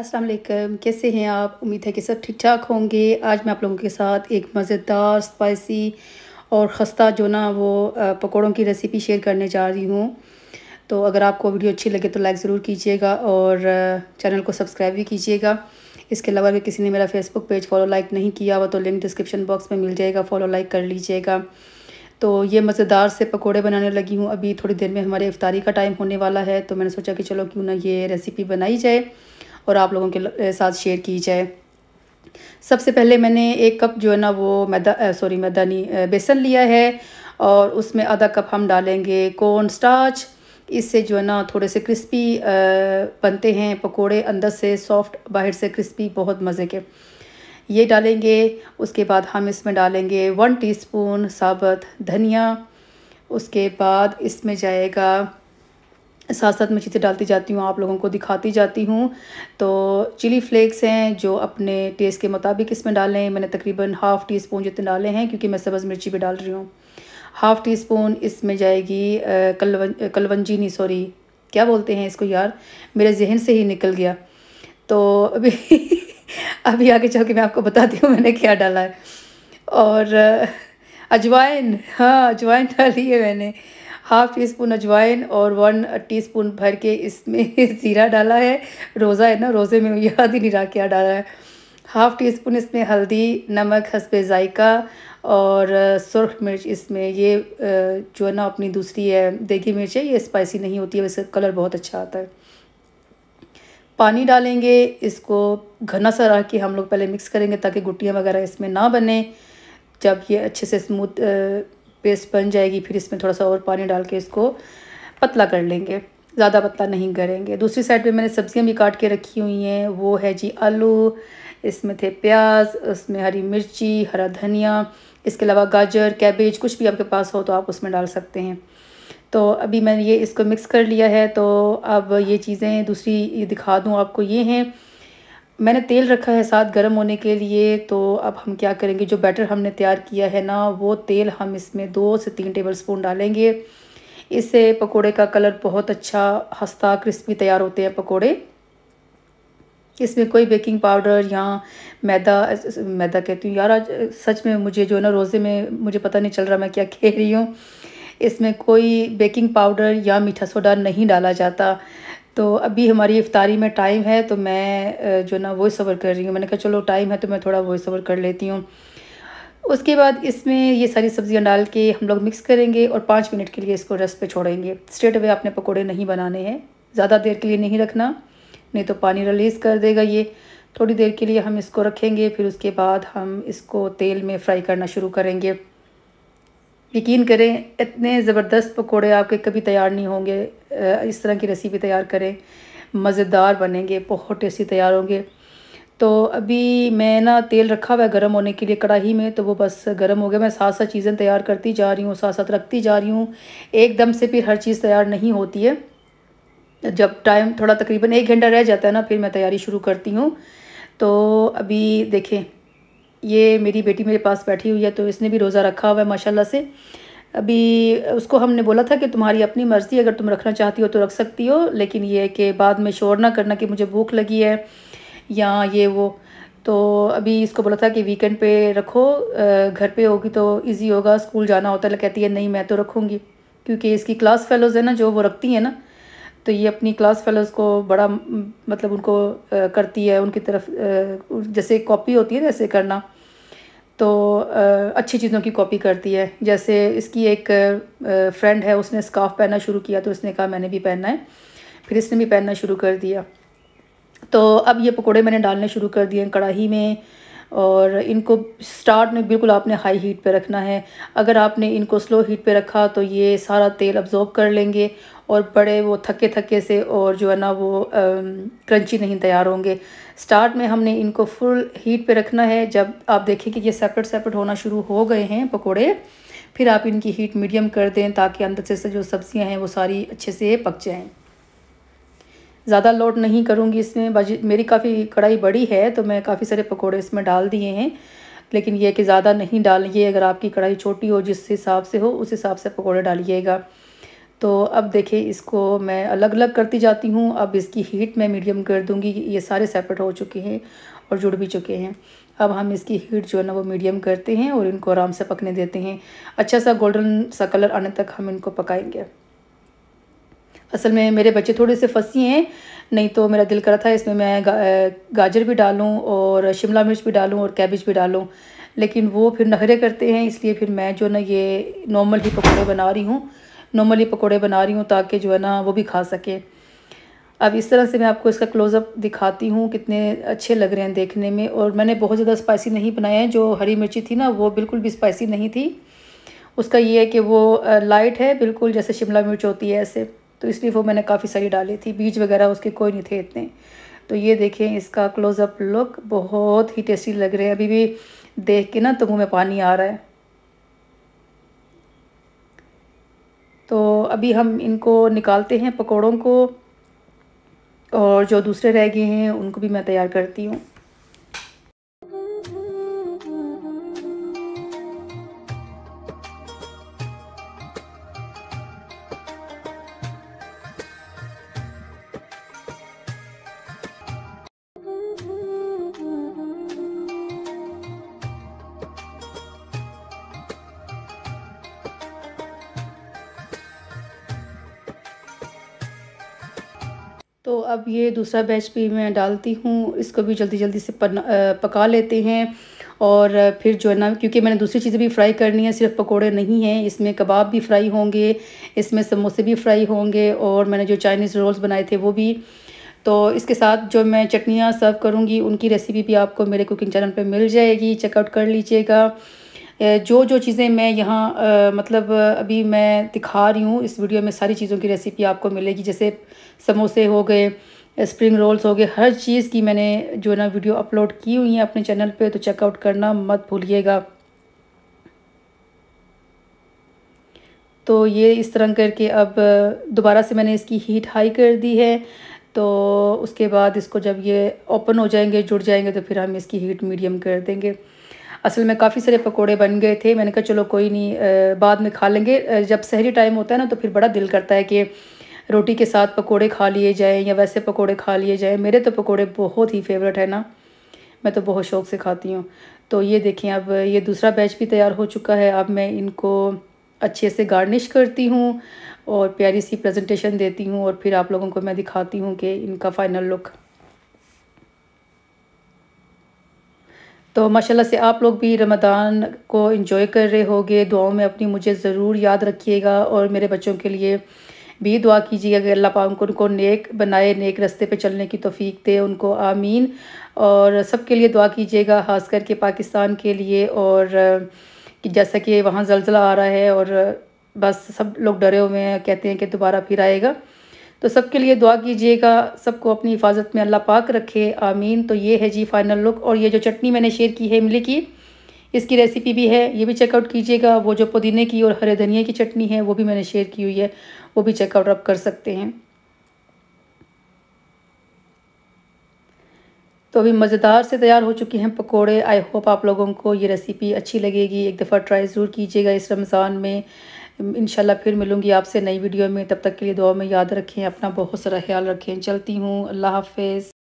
अस्सलाम वालेकुम कैसे हैं आप उम्मीद है कि सब ठीक ठाक होंगे आज मैं आप लोगों के साथ एक मज़ेदार स्पाइसी और खस्ता जो ना वो पकौड़ों की रेसिपी शेयर करने जा रही हूँ तो अगर आपको वीडियो अच्छी लगे तो लाइक ज़रूर कीजिएगा और चैनल को सब्सक्राइब भी कीजिएगा इसके अलावा अगर किसी ने मेरा फेसबुक पेज फॉलो लाइक नहीं किया हुआ तो लिंक डिस्क्रिप्शन बॉक्स में मिल जाएगा फॉलो लाइक कर लीजिएगा तो ये मज़ेदार से पकोड़े बनाने लगी हूँ अभी थोड़ी देर में हमारे इफ्तारी का टाइम होने वाला है तो मैंने सोचा कि चलो क्यों ना ये रेसिपी बनाई जाए और आप लोगों के साथ शेयर की जाए सबसे पहले मैंने एक कप जो है ना वो मैदा सॉरी मैदा नहीं बेसन लिया है और उसमें आधा कप हम डालेंगे कॉर्न स्टार्च इससे जो है ना थोड़े से क्रिस्पी बनते हैं पकोड़े अंदर से सॉफ्ट बाहर से क्रिस्पी बहुत मज़े के ये डालेंगे उसके बाद हम इसमें डालेंगे वन टीस्पून साबुत धनिया उसके बाद इसमें जाएगा साथ साथ मैं चीज़ें डालती जाती हूँ आप लोगों को दिखाती जाती हूँ तो चिली फ्लेक्स हैं जो अपने टेस्ट के मुताबिक इसमें डालें मैंने तकरीबन हाफ़ टी स्पून जितने डाले हैं क्योंकि मैं सब्ज़ मिर्ची भी डाल रही हूँ हाफ़ टी स्पून इसमें जाएगी कलवन कलवंजी नहीं सॉरी क्या बोलते हैं इसको यार मेरे जहन से ही निकल गया तो अभी अभी आगे चल के मैं आपको बताती हूँ मैंने क्या डाला है और अजवाइन हाँ अजवाइन डाली है मैंने हाफ़ टी स्पून अजवाइन और वन टी स्पून भर के इसमें ज़ीरा डाला है रोज़ा है ना रोज़े में याद ही नहीं रहा क्या डाला है हाफ़ टी स्पून इसमें हल्दी नमक हसब ज़ायका और सुरख मिर्च इसमें ये जो है ना अपनी दूसरी है देगी मिर्च है ये स्पाइसी नहीं होती है वैसे कलर बहुत अच्छा आता है पानी डालेंगे इसको घना सा रख के हम लोग पहले मिक्स करेंगे ताकि गुटियाँ वगैरह इसमें ना बने जब ये अच्छे से स्मूथ पेस्ट बन जाएगी फिर इसमें थोड़ा सा और पानी डाल के इसको पतला कर लेंगे ज़्यादा पतला नहीं करेंगे दूसरी साइड पे मैंने सब्ज़ियाँ भी काट के रखी हुई हैं वो है जी आलू इसमें थे प्याज उसमें हरी मिर्ची हरा धनिया इसके अलावा गाजर कैबेज कुछ भी आपके पास हो तो आप उसमें डाल सकते हैं तो अभी मैंने ये इसको मिक्स कर लिया है तो अब ये चीज़ें दूसरी ये दिखा दूँ आपको ये हैं मैंने तेल रखा है साथ गर्म होने के लिए तो अब हम क्या करेंगे जो बैटर हमने तैयार किया है ना वो तेल हम इसमें दो से तीन टेबल स्पून डालेंगे इससे पकोड़े का कलर बहुत अच्छा हस्ता क्रिस्पी तैयार होते हैं पकोड़े इसमें कोई बेकिंग पाउडर या मैदा मैदा कहती हूँ यार आज सच में मुझे जो है ना रोज़े में मुझे पता नहीं चल रहा मैं क्या कह रही हूँ इसमें कोई बेकिंग पाउडर या मीठा सोडा नहीं डाला जाता तो अभी हमारी इफ्तारी में टाइम है तो मैं जो ना वॉइस ओवर कर रही हूँ मैंने कहा चलो टाइम है तो मैं थोड़ा वॉइस ओवर कर लेती हूँ उसके बाद इसमें ये सारी सब्ज़ियाँ डाल के हम लोग मिक्स करेंगे और पाँच मिनट के लिए इसको रस पे छोड़ेंगे स्ट्रेट अवे आपने पकोड़े नहीं बनाने हैं ज़्यादा देर के लिए नहीं रखना नहीं तो पानी रिलीज़ कर देगा ये थोड़ी देर के लिए हम इसको रखेंगे फिर उसके बाद हम इसको तेल में फ्राई करना शुरू करेंगे यकीन करें इतने ज़बरदस्त पकोड़े आपके कभी तैयार नहीं होंगे इस तरह की रेसिपी तैयार करें मज़ेदार बनेंगे बहुत टेस्टी तैयार होंगे तो अभी मैं ना तेल रखा हुआ है गर्म होने के लिए कढ़ाई में तो वो बस गर्म हो गया मैं साथ साथ चीज़ें तैयार करती जा रही हूँ साथ साथ रखती जा रही हूँ एकदम से फिर हर चीज़ तैयार नहीं होती है जब टाइम थोड़ा तकरीबन एक घंटा रह जाता है ना फिर मैं तैयारी शुरू करती हूँ तो अभी देखें ये मेरी बेटी मेरे पास बैठी हुई है तो इसने भी रोज़ा रखा हुआ है माशाल्लाह से अभी उसको हमने बोला था कि तुम्हारी अपनी मर्ज़ी अगर तुम रखना चाहती हो तो रख सकती हो लेकिन ये कि बाद में शोर ना करना कि मुझे भूख लगी है या ये वो तो अभी इसको बोला था कि वीकेंड पे रखो घर पे होगी तो इजी होगा स्कूल जाना होता है कहती है नहीं मैं तो रखूँगी क्योंकि इसकी क्लास फेलोज़ है ना जो वो रखती हैं ना तो ये अपनी क्लास फेलोज़ को बड़ा मतलब उनको करती है उनकी तरफ जैसे कॉपी होती है जैसे करना तो अच्छी चीज़ों की कॉपी करती है जैसे इसकी एक फ्रेंड है उसने स्काफ़ पहनना शुरू किया तो उसने कहा मैंने भी पहनना है फिर इसने भी पहनना शुरू कर दिया तो अब ये पकोड़े मैंने डालने शुरू कर दिए कढ़ाई में और इनको स्टार्ट में बिल्कुल आपने हाई हीट पे रखना है अगर आपने इनको स्लो हीट पे रखा तो ये सारा तेल अब्जॉर्ब कर लेंगे और बड़े वो थके थके से और जो है ना वो क्रंची नहीं तैयार होंगे स्टार्ट में हमने इनको फुल हीट पे रखना है जब आप देखें कि ये सेपरेट सेपरेट होना शुरू हो गए हैं पकोड़े फिर आप इनकी हीट मीडियम कर दें ताकि अंदर से जो सब्ज़ियाँ हैं वो सारी अच्छे से पक जाएँ ज़्यादा लोड नहीं करूँगी इसमें बाजी मेरी काफ़ी कढ़ाई बड़ी है तो मैं काफ़ी सारे पकौड़े इसमें डाल दिए हैं लेकिन यह कि ज़्यादा नहीं डालिए अगर आपकी कढ़ाई छोटी हो जिस हिसाब से हो उस हिसाब से पकौड़े डालिएगा तो अब देखिए इसको मैं अलग अलग करती जाती हूँ अब इसकी हीट मैं मीडियम कर दूँगी ये सारे सेपरेट हो चुके हैं और जुड़ भी चुके हैं अब हम इसकी हीट जो है ना वो मीडियम करते हैं और इनको आराम से पकने देते हैं अच्छा सा गोल्डन सा कलर आने तक हम इनको पकाएंगे असल में मेरे बच्चे थोड़े से फंसी हैं नहीं तो मेरा दिल करा था इसमें मैं गा, गाजर भी डालूं और शिमला मिर्च भी डालूं और कैबिज भी डालूं लेकिन वो फिर नखरे करते हैं इसलिए फिर मैं जो ना ये नॉर्मल ही पकौड़े बना रही हूँ नॉर्मल ही पकौड़े बना रही हूँ ताकि जो है ना वो भी खा सकें अब इस तरह से मैं आपको इसका क्लोज़अप दिखाती हूँ कितने अच्छे लग रहे हैं देखने में और मैंने बहुत ज़्यादा स्पाइसी नहीं बनाया है जो हरी मिर्ची थी ना वो बिल्कुल भी स्पाइसी नहीं थी उसका ये है कि वो लाइट है बिल्कुल जैसे शिमला मिर्च होती है ऐसे तो इसलिए वो मैंने काफ़ी सारी डाली थी बीज वगैरह उसके कोई नहीं थे इतने तो ये देखें इसका क्लोज़अप लुक बहुत ही टेस्टी लग रहे हैं अभी भी देख के ना तो मुँह में पानी आ रहा है तो अभी हम इनको निकालते हैं पकौड़ों को और जो दूसरे रह गए हैं उनको भी मैं तैयार करती हूँ तो अब ये दूसरा बैच भी मैं डालती हूँ इसको भी जल्दी जल्दी से पका लेते हैं और फिर जो है ना क्योंकि मैंने दूसरी चीज़ें भी फ्राई करनी है सिर्फ पकोड़े नहीं हैं इसमें कबाब भी फ्राई होंगे इसमें समोसे भी फ्राई होंगे और मैंने जो चाइनीज़ रोल्स बनाए थे वो भी तो इसके साथ जो मैं चटनियाँ सर्व करूँगी उनकी रेसिपी भी आपको मेरे कुकिंग चैनल पर मिल जाएगी चेकआउट कर लीजिएगा जो जो चीज़ें मैं यहाँ मतलब अभी मैं दिखा रही हूँ इस वीडियो में सारी चीज़ों की रेसिपी आपको मिलेगी जैसे समोसे हो गए स्प्रिंग रोल्स हो गए हर चीज़ की मैंने जो ना वीडियो अपलोड की हुई है अपने चैनल पे तो चेकआउट करना मत भूलिएगा तो ये इस तरह करके अब दोबारा से मैंने इसकी हीट हाई कर दी है तो उसके बाद इसको जब ये ओपन हो जाएंगे जुड़ जाएंगे तो फिर हम इसकी हीट मीडियम कर देंगे असल में काफ़ी सारे पकोड़े बन गए थे मैंने कहा चलो कोई नहीं बाद में खा लेंगे जब शहरी टाइम होता है ना तो फिर बड़ा दिल करता है कि रोटी के साथ पकोड़े खा लिए जाएँ या वैसे पकोड़े खा लिए जाएँ मेरे तो पकोड़े बहुत ही फेवरेट है ना मैं तो बहुत शौक़ से खाती हूँ तो ये देखें अब ये दूसरा बैच भी तैयार हो चुका है अब मैं इनको अच्छे से गार्निश करती हूँ और प्यारी सी प्रेजेंटेशन देती हूँ और फिर आप लोगों को मैं दिखाती हूँ कि इनका फ़ाइनल लुक तो माशाल्लाह से आप लोग भी रमदान को इंजॉय कर रहे होंगे दुआओं में अपनी मुझे ज़रूर याद रखिएगा और मेरे बच्चों के लिए भी दुआ कीजिएगा अगर अल्लाह पाक उनको उनको नेक बनाए नेक रस्ते पे चलने की तोफ़ी दे उनको आमीन और सब के लिए दुआ कीजिएगा ख़ास करके पाकिस्तान के लिए और कि जैसा कि वहाँ ज़लजला आ रहा है और बस सब लोग डरे हुए हैं कहते हैं कि दोबारा फिर आएगा तो सबके लिए दुआ कीजिएगा सबको अपनी हिफाजत में अल्लाह पाक रखे आमीन तो ये है जी फाइनल लुक और ये जो चटनी मैंने शेयर की है इमली की इसकी रेसिपी भी है ये भी चेकआउट कीजिएगा वो जो पुदीने की और हरे धनिया की चटनी है वो भी मैंने शेयर की हुई है वो भी चेकआउट आप कर सकते हैं तो अभी मज़ेदार से तैयार हो चुके हैं पकोड़े आई होप आप लोगों को ये रेसिपी अच्छी लगेगी एक दफ़ा ट्राई ज़रूर कीजिएगा इस रमज़ान में इन फिर मिलूंगी आपसे नई वीडियो में तब तक के लिए दुआ में याद रखें अपना बहुत सारा ख्याल रखें चलती हूँ अल्लाह हाफिज़